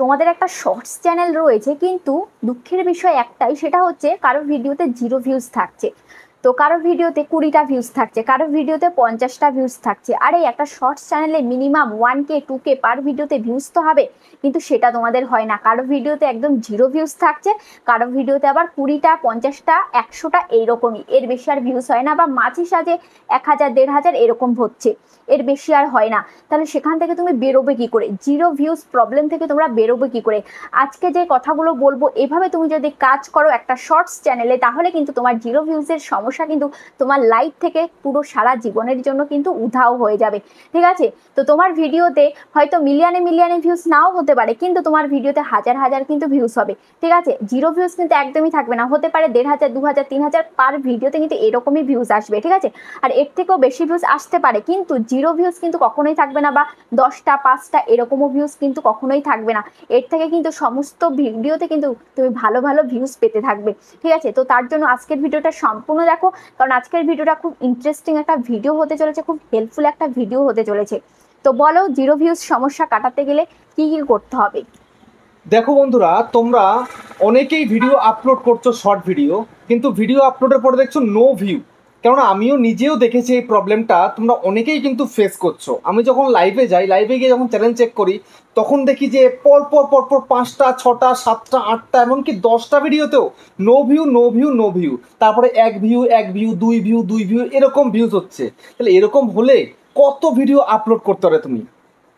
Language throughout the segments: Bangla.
তোমাদের একটা শর্টস চ্যানেল রয়েছে কিন্তু দুঃখের বিষয় একটাই সেটা হচ্ছে কারো ভিডিওতে জিরো ভিউজ থাকছে তো কারো ভিডিওতে কুড়িটা ভিউজ থাকছে কারো ভিডিওতে পঞ্চাশটা ভিউজ থাকছে আরে একটা শর্টস চ্যানেলে minimum one K two K per ভিডিওতে ভিউজ তো হবে কিন্তু সেটা তোমাদের হয় না কারো ভিডিওতে একদম জিরো ভিউজ থাকছে কারো ভিডিওতে আবার কুড়িটা পঞ্চাশটা একশোটা এইরকমই এর বেশি আর ভিউজ হয় না বা মাঝে সাঝে এক হাজার দেড় হাজার এরকম হচ্ছে এর বেশি আর হয় না তাহলে সেখান থেকে তুমি বেরোবে কি করে জিরো ভিউজ প্রবলেম থেকে তোমরা বেরোবে কি করে আজকে যে কথাগুলো বলবো এভাবে তুমি যদি কাজ করো একটা শর্টস চ্যানেলে তাহলে কিন্তু তোমার জিরো ভিউজের সমস্যা সমস্যা কিন্তু তোমার লাইফ থেকে পুরো সারা জীবনের জন্য কিন্তু উধাও হয়ে যাবে ঠিক আছে তো তোমার ভিডিওতে হয়তো মিলিয়নে মিলিয়নে ভিউস নাও হতে পারে কিন্তু তোমার ভিডিওতে হাজার হাজার কিন্তু ভিউজ হবে ঠিক আছে জিরো ভিউজ কিন্তু একদমই থাকবে না হতে পারে দেড় হাজার দু হাজার তিন হাজার পার ভিডিওতে কিন্তু এরকমই ভিউজ আসবে ঠিক আছে আর এর থেকেও বেশি ভিউজ আসতে পারে কিন্তু জিরো ভিউস কিন্তু কখনোই থাকবে না বা দশটা পাঁচটা এরকমও ভিউজ কিন্তু কখনোই থাকবে না এর থেকে কিন্তু সমস্ত ভিডিওতে কিন্তু তুমি ভালো ভালো ভিউস পেতে থাকবে ঠিক আছে তো তার জন্য আজকের ভিডিওটা সম্পূর্ণ দেখো রাখো কারণ আজকের ভিডিওটা খুব ইন্টারেস্টিং একটা ভিডিও হতে চলেছে খুব হেল্পফুল একটা ভিডিও হতে চলেছে তো বলো জিরো ভিউজ সমস্যা কাটাতে গেলে কি কি করতে হবে দেখো বন্ধুরা তোমরা অনেকেই ভিডিও আপলোড করছো শর্ট ভিডিও কিন্তু ভিডিও আপলোডের পরে দেখছো নো ভিউ কেননা আমিও নিজেও দেখেছি এই প্রবলেমটা তোমরা অনেকেই কিন্তু ফেস করছো আমি যখন লাইভে যাই লাইভে গিয়ে যখন চ্যানেল চেক করি তখন দেখি যে পরপর পরপর পাঁচটা ছটা সাতটা আটটা এমনকি দশটা ভিডিওতেও no view no view no view তারপরে এক ভিউ এক ভিউ দুই ভিউ দুই ভিউ এরকম ভিউজ হচ্ছে তাহলে এরকম হলে কত ভিডিও আপলোড করতে পারে তুমি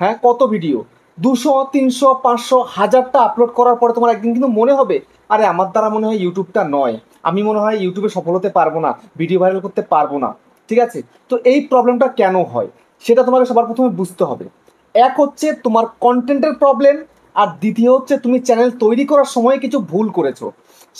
হ্যাঁ কত ভিডিও দুশো তিনশো পাঁচশো হাজারটা আপলোড করার পরে তোমার একদিন কিন্তু মনে হবে আরে আমার দ্বারা মনে হয় ইউটিউবটা নয় আমি মনে হয় ইউটিউবে সফল হতে পারবো না ভিডিও ভাইরাল করতে পারবো না ঠিক আছে তো এই প্রবলেমটা কেন হয় সেটা তোমাকে সবার প্রথমে বুঝতে হবে এক হচ্ছে তোমার কন্টেন্টের প্রবলেম আর দ্বিতীয় হচ্ছে তুমি চ্যানেল তৈরি করার সময় কিছু ভুল করেছো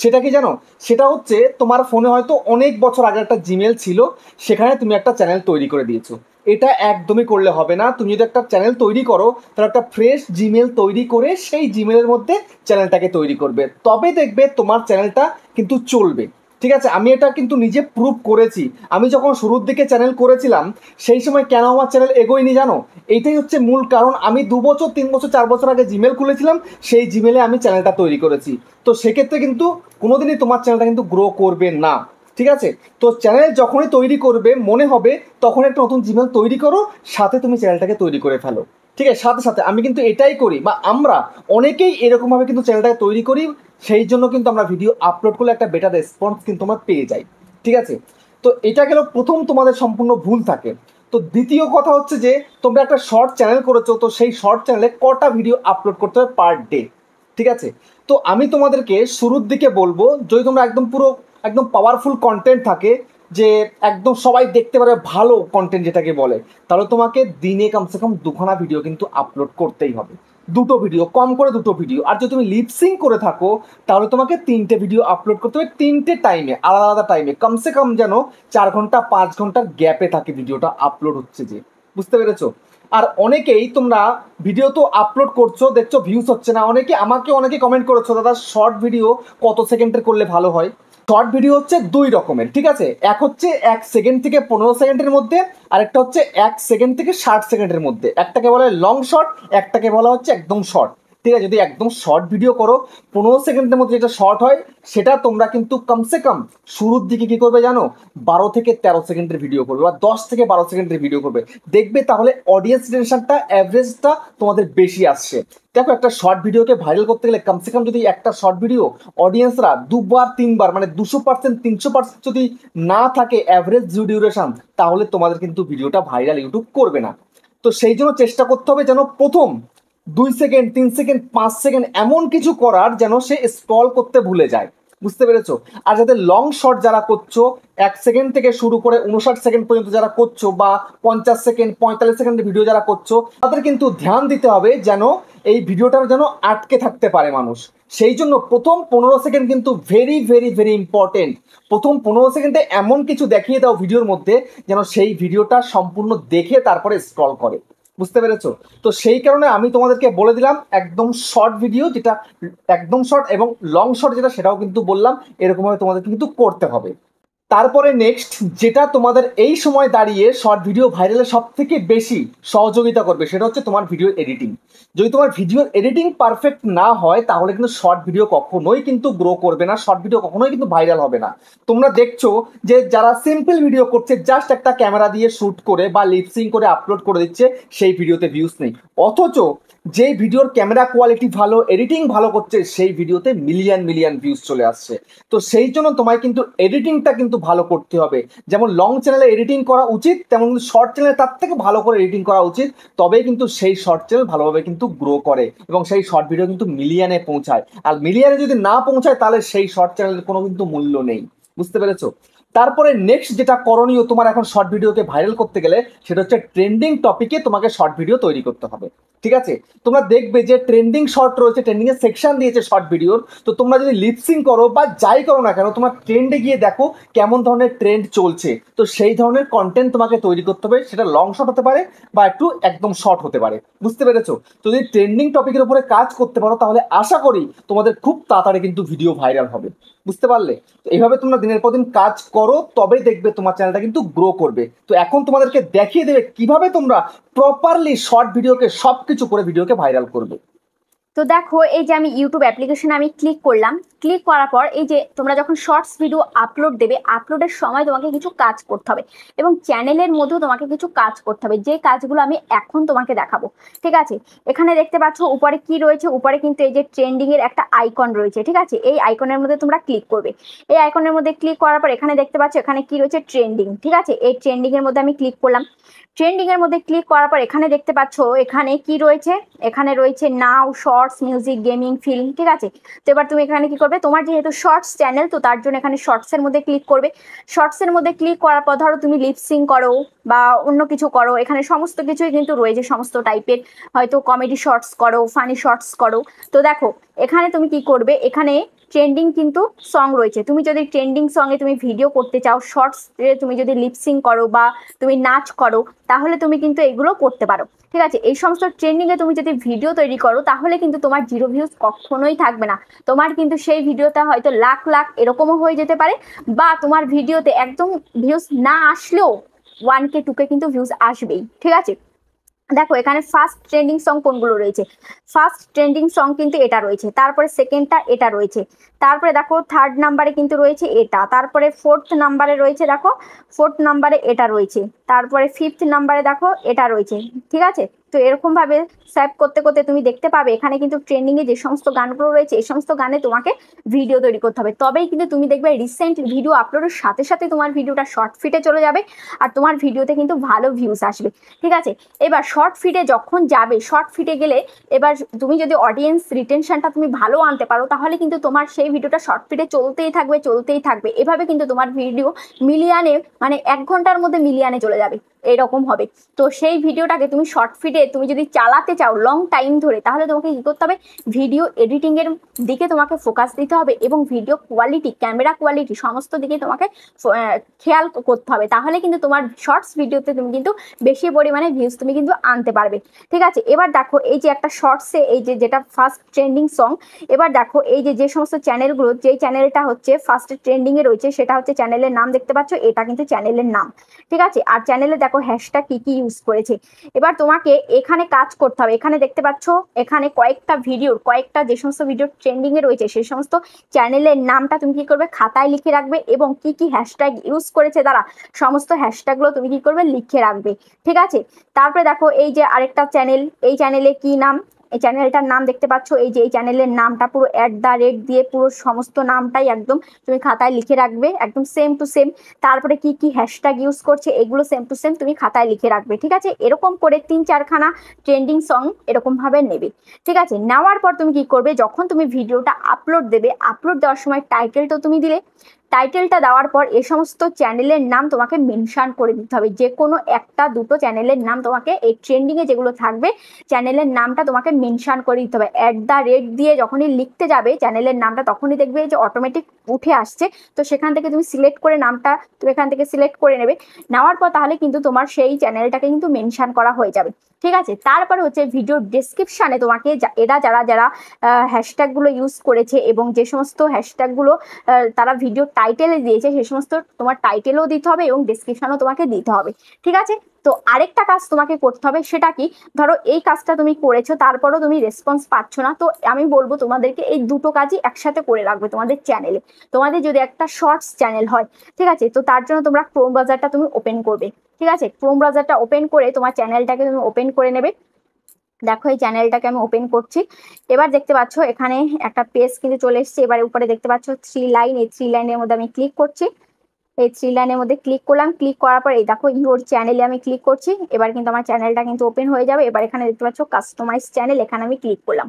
সেটা কি জানো সেটা হচ্ছে তোমার ফোনে হয়তো অনেক বছর আগে একটা জিমেল ছিল সেখানে তুমি একটা চ্যানেল তৈরি করে দিয়েছো এটা একদমই করলে হবে না তুমি যদি একটা চ্যানেল তৈরি করো তাহলে একটা ফ্রেশ জিমেল তৈরি করে সেই জিমেলের মধ্যে চ্যানেলটাকে তৈরি করবে তবে দেখবে তোমার চ্যানেলটা কিন্তু চলবে ঠিক আছে আমি এটা কিন্তু নিজে প্রুভ করেছি আমি যখন শুরুর দিকে চ্যানেল করেছিলাম সেই সময় কেন আমার চ্যানেল এগোয়নি জানো এইটাই হচ্ছে মূল কারণ আমি দু বছর তিন বছর চার বছর আগে জিমেল খুলেছিলাম সেই জিমেলে আমি চ্যানেলটা তৈরি করেছি তো সেক্ষেত্রে কিন্তু কোনোদিনই তোমার চ্যানেলটা কিন্তু গ্রো করবে না ঠিক আছে তো চ্যানেল যখনই তৈরি করবে মনে হবে তখন একটা নতুন জিমেল তৈরি করো সাথে তুমি চ্যানেলটাকে তৈরি করে ফেলো ঠিক আছে সাথে সাথে আমি কিন্তু এটাই করি বা আমরা অনেকেই এরকমভাবে কিন্তু চ্যানেলটাকে তৈরি করি সেই জন্য কিন্তু আমরা ভিডিও আপলোড করলে একটা বেটার রেসপন্স কিন্তু আমরা পেয়ে যাই ঠিক আছে তো এটা গেল প্রথম তোমাদের সম্পূর্ণ ভুল থাকে তো দ্বিতীয় কথা হচ্ছে যে তোমরা একটা শর্ট চ্যানেল করেছো তো সেই শর্ট চ্যানেলে কটা ভিডিও আপলোড করতে হবে পার ডে ঠিক আছে তো আমি তোমাদেরকে শুরুর দিকে বলবো যদি তোমরা একদম পুরো একদম পাওয়ারফুল কন্টেন্ট থাকে যে একদম সবাই দেখতে পারে ভালো কন্টেন্ট যেটাকে বলে তাহলে তোমাকে দিনে কমসে কম দুখানা ভিডিও কিন্তু আপলোড করতেই হবে দুটো ভিডিও কম করে দুটো ভিডিও আর যদি তুমি লিপসিং করে থাকো তাহলে তোমাকে তিনটে ভিডিও আপলোড করতে হবে তিনটে টাইমে আলাদা আলাদা টাইমে কমসে কম যেন চার ঘন্টা পাঁচ ঘন্টার গ্যাপে থাকে ভিডিওটা আপলোড হচ্ছে যে বুঝতে পেরেছো আর অনেকেই তোমরা ভিডিও তো আপলোড করছো দেখছো ভিউজ হচ্ছে না অনেকে আমাকে অনেকে কমেন্ট করেছো দাদা শর্ট ভিডিও কত সেকেন্ডের করলে ভালো হয় শর্ট ভিডিও হচ্ছে দুই রকমের ঠিক আছে এক হচ্ছে এক সেকেন্ড থেকে পনেরো সেকেন্ডের মধ্যে আর একটা হচ্ছে এক সেকেন্ড থেকে ষাট সেকেন্ডের মধ্যে একটাকে বলা হয় লং শর্ট একটাকে বলা হচ্ছে একদম শর্ট ঠিক আছে যদি একদম শর্ট ভিডিও করো পনেরো সেকেন্ডের মধ্যে যেটা শর্ট হয় সেটা তোমরা কিন্তু কমসে কম শুরুর দিকে কী করবে জানো বারো থেকে তেরো সেকেন্ডের ভিডিও করবে বা দশ থেকে বারো সেকেন্ডের ভিডিও করবে দেখবে তাহলে অডিয়েন্স রিটেনশনটা অ্যাভারেজটা তোমাদের বেশি আসছে দেখো একটা শর্ট ভিডিওকে ভাইরাল করতে গেলে কমসে কম যদি একটা শর্ট ভিডিও অডিয়েন্সরা দুবার তিনবার মানে দুশো পার্সেন্ট তিনশো পার্সেন্ট যদি না থাকে অ্যাভারেজ ডিউরেশন তাহলে তোমাদের কিন্তু ভিডিওটা ভাইরাল ইউটিউব করবে না তো সেই জন্য চেষ্টা করতে হবে যেন প্রথম দুই সেকেন্ড তিন সেকেন্ড পাঁচ সেকেন্ড এমন কিছু করার যেন সে স্ক্রল করতে ভুলে যায় বুঝতে পেরেছো আর যাতে লং শট যারা করছো এক সেকেন্ড থেকে শুরু করে উনষাট সেকেন্ড পর্যন্ত যারা করছো বা পঞ্চাশ সেকেন্ড পঁয়তাল্লিশ সেকেন্ডের ভিডিও যারা করছো তাদের কিন্তু ধ্যান দিতে হবে যেন এই ভিডিওটার যেন আটকে থাকতে পারে মানুষ সেই জন্য প্রথম পনেরো সেকেন্ড কিন্তু ভেরি ভেরি ভেরি ইম্পর্টেন্ট প্রথম পনেরো সেকেন্ডে এমন কিছু দেখিয়ে দাও ভিডিওর মধ্যে যেন সেই ভিডিওটা সম্পূর্ণ দেখে তারপরে স্ক্রল করে বুঝতে পেরেছো তো সেই কারণে আমি তোমাদেরকে বলে দিলাম একদম শর্ট ভিডিও যেটা একদম শর্ট এবং লং শর্ট যেটা সেটাও কিন্তু বললাম এরকমভাবে তোমাদের কিন্তু করতে হবে তারপরে নেক্সট যেটা তোমাদের এই সময় দাঁড়িয়ে শর্ট ভিডিও ভাইরালে সব থেকে বেশি সহযোগিতা করবে সেটা হচ্ছে তোমার ভিডিও এডিটিং যদি তোমার ভিডিও এডিটিং পারফেক্ট না হয় তাহলে কিন্তু শর্ট ভিডিও কখনোই কিন্তু গ্রো করবে না শর্ট ভিডিও কখনোই কিন্তু ভাইরাল হবে না তোমরা দেখছো যে যারা সিম্পল ভিডিও করছে জাস্ট একটা ক্যামেরা দিয়ে শ্যুট করে বা লিপসিং করে আপলোড করে দিচ্ছে সেই ভিডিওতে ভিউজ নেই অথচ যেই ভিডিওর ক্যামেরা কোয়ালিটি ভালো এডিটিং ভালো করছে সেই ভিডিওতে মিলিয়ন মিলিয়ন ভিউজ চলে আসছে তো সেই জন্য তোমায় কিন্তু এডিটিংটা কিন্তু ভালো করতে হবে যেমন লং চ্যানেলে এডিটিং করা উচিত তেমন কিন্তু শর্ট চ্যানেলে তার থেকে ভালো করে এডিটিং করা উচিত তবেই কিন্তু সেই শর্ট চ্যানেল ভালোভাবে কিন্তু গ্রো করে এবং সেই শর্ট ভিডিও কিন্তু মিলিয়নে পৌঁছায় আর মিলিয়নে যদি না পৌঁছায় তাহলে সেই শর্ট চ্যানেলের কোনো কিন্তু মূল্য নেই বুঝতে পেরেছো তারপরে নেক্সট যেটা করণীয় তোমার এখন শর্ট ভিডিওকে ভাইরাল করতে গেলে সেটা হচ্ছে ট্রেন্ডিং টপিকে তোমাকে শর্ট ভিডিও তৈরি করতে হবে ঠিক আছে তোমরা দেখবে যে ট্রেন্ডিং শর্ট রয়েছে ট্রেন্ডিং এর সেকশন দিয়েছে শর্ট ভিডিওর তো তোমরা যদি লিপসিং করো বা যাই করো না কেন তোমার ট্রেন্ডে গিয়ে দেখো কেমন ধরনের ট্রেন্ড চলছে তো সেই ধরনের কন্টেন্ট তোমাকে তৈরি করতে হবে সেটা লং শর্ট হতে পারে বা একটু একদম শর্ট হতে পারে বুঝতে পেরেছো তো যদি ট্রেন্ডিং টপিকের উপরে কাজ করতে পারো তাহলে আশা করি তোমাদের খুব তাড়াতাড়ি কিন্তু ভিডিও ভাইরাল হবে বুঝতে পারলে তো এইভাবে তোমরা দিনের পর দিন কাজ করো তবেই দেখবে তোমার চ্যানেলটা কিন্তু গ্রো করবে তো এখন তোমাদেরকে দেখিয়ে দেবে কিভাবে তোমরা প্রপারলি শর্ট ভিডিওকে সব কিছু করে ভিডিওকে ভাইরাল করবে তো দেখো এই যে আমি ইউটিউব অ্যাপ্লিকেশনে আমি ক্লিক করলাম ক্লিক করার পর এই যে তোমরা যখন শর্টস ভিডিও আপলোড দেবে আপলোডের সময় তোমাকে কিছু কাজ করতে হবে এবং চ্যানেলের মধ্যেও তোমাকে কিছু কাজ করতে হবে যে কাজগুলো আমি এখন তোমাকে দেখাবো ঠিক আছে এখানে দেখতে পাচ্ছ উপরে কি রয়েছে উপরে কিন্তু এই যে ট্রেন্ডিংয়ের একটা আইকন রয়েছে ঠিক আছে এই আইকনের মধ্যে তোমরা ক্লিক করবে এই আইকনের মধ্যে ক্লিক করার পর এখানে দেখতে পাচ্ছ এখানে কি রয়েছে ট্রেন্ডিং ঠিক আছে এই ট্রেন্ডিংয়ের মধ্যে আমি ক্লিক করলাম ট্রেন্ডিংয়ের মধ্যে ক্লিক করার পর এখানে দেখতে পাচ্ছ এখানে কি রয়েছে এখানে রয়েছে নাও short shorts music gaming film ঠিক আছে তো এবার তুমি এখানে কি করবে তোমার যেহেতু শর্টস চ্যানেল তো তার জন্য এখানে শর্টসের মধ্যে ক্লিক করবে শর্টসের মধ্যে ক্লিক করার পর ধরো তুমি লিপসিং করো বা অন্য কিছু করো এখানে সমস্ত কিছুই কিন্তু রয়েছে সমস্ত টাইপের হয়তো কমেডি শর্টস করো ফানি শর্টস করো তো দেখো এখানে তুমি কি করবে এখানে ট্রেন্ডিং কিন্তু সং রয়েছে তুমি যদি ট্রেন্ডিং সঙ্গে তুমি ভিডিও করতে চাও শর্টস তুমি যদি লিপসিং করো বা তুমি নাচ করো তাহলে তুমি কিন্তু এগুলো করতে পারো ঠিক আছে এই সমস্ত ট্রেন্ডিংয়ে তুমি যদি ভিডিও তৈরি করো তাহলে কিন্তু তোমার জিরো ভিউজ কখনোই থাকবে না তোমার কিন্তু সেই ভিডিওটা হয়তো লাখ লাখ এরকমও হয়ে যেতে পারে বা তোমার ভিডিওতে একদম ভিউজ না আসলেও ওয়ান কে টু কে কিন্তু ভিউজ আসবেই ঠিক আছে দেখো এখানে ফার্স্ট ট্রেন্ডিং সং কোনগুলো রয়েছে ফার্স্ট ট্রেন্ডিং সং কিন্তু এটা রয়েছে তারপরে সেকেন্ডটা এটা রয়েছে তারপরে দেখো থার্ড নাম্বারে কিন্তু রয়েছে এটা তারপরে ফোর্থ নাম্বারে রয়েছে দেখো ফোর্থ নাম্বারে এটা রয়েছে তারপরে ফিফথ নাম্বারে দেখো এটা রয়েছে ঠিক আছে তো এরকমভাবে সাইপ করতে করতে তুমি দেখতে পাবে এখানে কিন্তু ট্রেন্ডিংয়ে যে সমস্ত গানগুলো রয়েছে এই সমস্ত গানে তোমাকে ভিডিও তৈরি করতে হবে তবেই কিন্তু তুমি দেখবে রিসেন্ট ভিডিও আপলোডের সাথে সাথে তোমার ভিডিওটা শর্ট ফিটে চলে যাবে আর তোমার ভিডিওতে কিন্তু ভালো ভিউজ আসবে ঠিক আছে এবার শর্ট ফিটে যখন যাবে শর্ট ফিটে গেলে এবার তুমি যদি অডিয়েন্স রিটেনশনটা তুমি ভালো আনতে পারো তাহলে কিন্তু তোমার সেই ভিডিওটা শর্ট ফিটে চলতেই থাকবে চলতেই থাকবে এভাবে কিন্তু তোমার ভিডিও মিলিয়ানে মানে এক ঘন্টার মধ্যে মিলিয়ানে চলে যাবে এরকম হবে তো সেই ভিডিওটাকে তুমি শর্ট ফিডে তুমি যদি চালাতে চাও লং টাইম ধরে তাহলে তোমাকে কী করতে হবে ভিডিও এডিটিংয়ের দিকে তোমাকে ফোকাস দিতে হবে এবং ভিডিও কোয়ালিটি ক্যামেরা কোয়ালিটি সমস্ত দিকে তোমাকে খেয়াল করতে হবে তাহলে কিন্তু তোমার শর্টস ভিডিওতে তুমি কিন্তু বেশি পরিমাণে ভিউজ তুমি কিন্তু আনতে পারবে ঠিক আছে এবার দেখো এই যে একটা শর্টসে এই যে যেটা ফার্স্ট ট্রেন্ডিং সং এবার দেখো এই যে যে সমস্ত চ্যানেলগুলো যে চ্যানেলটা হচ্ছে ফার্স্ট ট্রেন্ডিংয়ে রয়েছে সেটা হচ্ছে চ্যানেলের নাম দেখতে পাচ্ছ এটা কিন্তু চ্যানেলের নাম ঠিক আছে আর চ্যানেলে দেখো দেখো হ্যাশটা কি কি ইউজ করেছে এবার তোমাকে এখানে কাজ করতে হবে এখানে দেখতে পাচ্ছ এখানে কয়েকটা ভিডিওর কয়েকটা যে সমস্ত ভিডিও ট্রেন্ডিংয়ে রয়েছে সেই সমস্ত চ্যানেলের নামটা তুমি কি করবে খাতায় লিখে রাখবে এবং কি কি হ্যাশট্যাগ ইউজ করেছে তারা সমস্ত হ্যাশট্যাগগুলো তুমি কি করবে লিখে রাখবে ঠিক আছে তারপরে দেখো এই যে আরেকটা চ্যানেল এই চ্যানেলে কি নাম এই চ্যানেলটার নাম দেখতে পাচ্ছ এই যে এই চ্যানেলের নামটা পুরো অ্যাট দ্য রেট দিয়ে পুরো সমস্ত নামটাই একদম তুমি খাতায় লিখে রাখবে একদম সেম টু সেম তারপরে কি কি হ্যাশট্যাগ ইউজ করছে এগুলো সেম টু সেম তুমি খাতায় লিখে রাখবে ঠিক আছে এরকম করে তিন চারখানা ট্রেন্ডিং সং এরকমভাবে নেবে ঠিক আছে নেওয়ার পর তুমি কি করবে যখন তুমি ভিডিওটা আপলোড দেবে আপলোড দেওয়ার সময় টাইটেলটাও তুমি দিলে টাইটেলটা দেওয়ার পর এ সমস্ত চ্যানেলের নাম তোমাকে মেনশান করে দিতে হবে যে কোনো একটা দুটো চ্যানেলের নাম তোমাকে এই ট্রেন্ডিংয়ে যেগুলো থাকবে চ্যানেলের নামটা তোমাকে মেনশান করে দিতে হবে অ্যাট দ্য রেট দিয়ে যখনই লিখতে যাবে চ্যানেলের নামটা তখনই দেখবে যে অটোমেটিক উঠে আসছে তো সেখান থেকে তুমি সিলেক্ট করে নামটা তুমি এখান থেকে সিলেক্ট করে নেবে নেওয়ার পর তাহলে কিন্তু তোমার সেই চ্যানেলটাকে কিন্তু মেনশান করা হয়ে যাবে ঠিক আছে তারপরে হচ্ছে ভিডিও ডিসক্রিপশানে তোমাকে এরা যারা যারা হ্যাশট্যাগুলো ইউজ করেছে এবং যে সমস্ত হ্যাশট্যাগুলো তারা ভিডিও টাইটেলে দিয়েছে সে সমস্ত তোমার টাইটেলও দিতে হবে এবং ডিসক্রিপশানও তোমাকে দিতে হবে ঠিক আছে তো আরেকটা কাজ তোমাকে করতে হবে সেটা কি ধরো এই কাজটা তুমি করেছো তারপরও তুমি রেসপন্স পাচ্ছ না তো আমি বলবো তোমাদেরকে এই দুটো কাজই একসাথে করে রাখবে তোমাদের চ্যানেলে তোমাদের যদি একটা শর্টস চ্যানেল হয় ঠিক আছে তো তার জন্য তোমরা ক্রোম ব্রাজারটা তুমি ওপেন করবে ঠিক আছে ক্রোম ব্রাজারটা ওপেন করে তোমার চ্যানেলটাকে তুমি ওপেন করে নেবে দেখো এই চ্যানেলটাকে আমি ওপেন করছি এবার দেখতে পাচ্ছ এখানে একটা পেজ কিন্তু চলে এসছে এবার উপরে দেখতে পাচ্ছ থ্রি লাইন এই থ্রি লাইনের মধ্যে আমি ক্লিক করছি এই থ্রি লাইনের মধ্যে ক্লিক করলাম ক্লিক করার পর এই দেখো ইউর চ্যানেলে আমি ক্লিক করছি এবার কিন্তু আমার চ্যানেলটা কিন্তু ওপেন হয়ে যাবে এবার এখানে দেখতে পাচ্ছ কাস্টমাইজ চ্যানেল এখানে আমি ক্লিক করলাম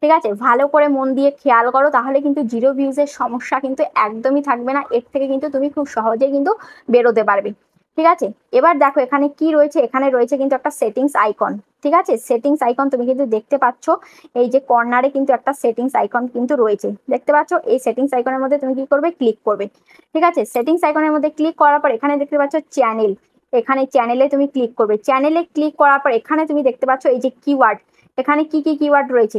ঠিক আছে ভালো করে মন দিয়ে খেয়াল করো তাহলে কিন্তু জিরো ভিউজের সমস্যা কিন্তু একদমই থাকবে না এর থেকে কিন্তু তুমি খুব সহজেই কিন্তু বেরোতে পারবে ঠিক আছে এবার দেখো এখানে কি রয়েছে এখানে রয়েছে কিন্তু একটা সেটিংস আইকন ঠিক আছে সেটিংস আইকন তুমি কিন্তু দেখতে পাচ্ছ এই যে কর্নারে কিন্তু একটা সেটিংস আইকন কিন্তু রয়েছে দেখতে পাচ্ছ এই সেটিংস আইকনের মধ্যে তুমি কি করবে ক্লিক করবে ঠিক আছে সেটিংস আইকনের মধ্যে ক্লিক করার পর এখানে দেখতে পাচ্ছ চ্যানেল এখানে চ্যানেলে তুমি ক্লিক করবে চ্যানেলে ক্লিক করার পর এখানে তুমি দেখতে পাচ্ছ এই যে কিওয়ার্ড এখানে কি কি কিওয়ার্ড রয়েছে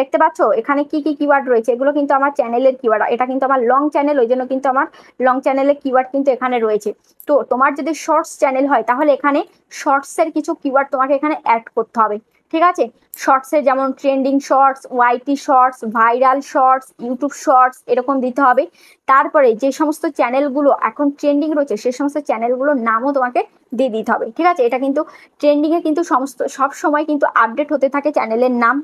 দেখতে পাচ্ছ এখানে কি কি কিওয়ার্ড রয়েছে এগুলো কিন্তু আমার চ্যানেলের কিওয়ার্ড এটা কিন্তু আমার লং চ্যানেল ওই জন্য কিন্তু আমার লং চ্যানেলের কিওয়ার্ড কিন্তু এখানে রয়েছে তো তোমার যদি শর্টস চ্যানেল হয় তাহলে এখানে শর্টসের কিছু কিওয়ার্ড তোমাকে এখানে অ্যাড করতে হবে ঠিক আছে শর্টসের যেমন trending shorts YT shorts viral shorts YouTube shorts এরকম দিতে হবে তারপরে যে সমস্ত চ্যানেলগুলো এখন ট্রেন্ডিং রয়েছে সে সমস্ত চ্যানেলগুলোর নামও তোমাকে দিয়ে দিতে হবে ঠিক আছে এটা কিন্তু ট্রেন্ডিংয়ে কিন্তু সমস্ত সব সময় কিন্তু আপডেট হতে থাকে চ্যানেলের নাম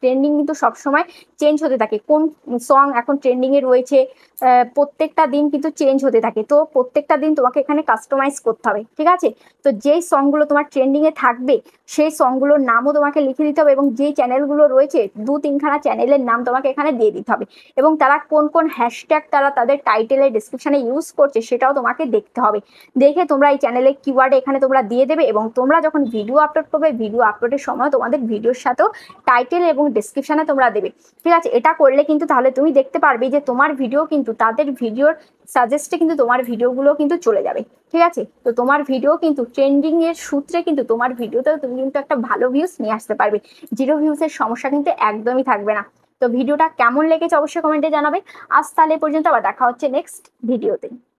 ট্রেন্ডিং কিন্তু সবসময় চেঞ্জ হতে থাকে কোন সং এখন এ রয়েছে প্রত্যেকটা দিন কিন্তু চেঞ্জ হতে থাকে তো প্রত্যেকটা দিন তোমাকে এখানে কাস্টমাইজ করতে হবে ঠিক আছে তো যেই সংগুলো তোমার ট্রেন্ডিংয়ে থাকবে সেই সংগুলোর নামও তোমাকে লিখে দিতে হবে এবং যে চ্যানেলগুলো রয়েছে দু তিনখানা চ্যানেলের নাম তোমাকে এখানে দিয়ে দিতে হবে এবং তারা কোন কোন হ্যাশট্যাগ তারা তাদের টাইটেলের ডিসক্রিপশানে ইউজ করছে সেটাও তোমাকে দেখতে হবে দেখে তোমরা এই চ্যানেলে কিওয়ার্ড এখানে তোমরা দিয়ে দেবে এবং তোমরা যখন ভিডিও আপলোড করবে ভিডিও আপলোডের সময় তোমাদের ভিডিওর সাথেও টাইটেল থামনেল এবং ডিসক্রিপশানে তোমরা দেবে ঠিক আছে এটা করলে কিন্তু তাহলে তুমি দেখতে পারবে যে তোমার ভিডিও কিন্তু তাদের ভিডিওর সাজেস্টে কিন্তু তোমার ভিডিওগুলো কিন্তু চলে যাবে ঠিক আছে তো তোমার ভিডিও কিন্তু ট্রেন্ডিং এর সূত্রে কিন্তু তোমার ভিডিওতেও তুমি কিন্তু একটা ভালো ভিউজ নিয়ে আসতে পারবে জিরো ভিউজের সমস্যা কিন্তু একদমই থাকবে না তো ভিডিওটা কেমন লেগেছে অবশ্যই কমেন্টে জানাবে আজ তাহলে পর্যন্ত আবার দেখা হচ্ছে নেক্সট ভিডিওতে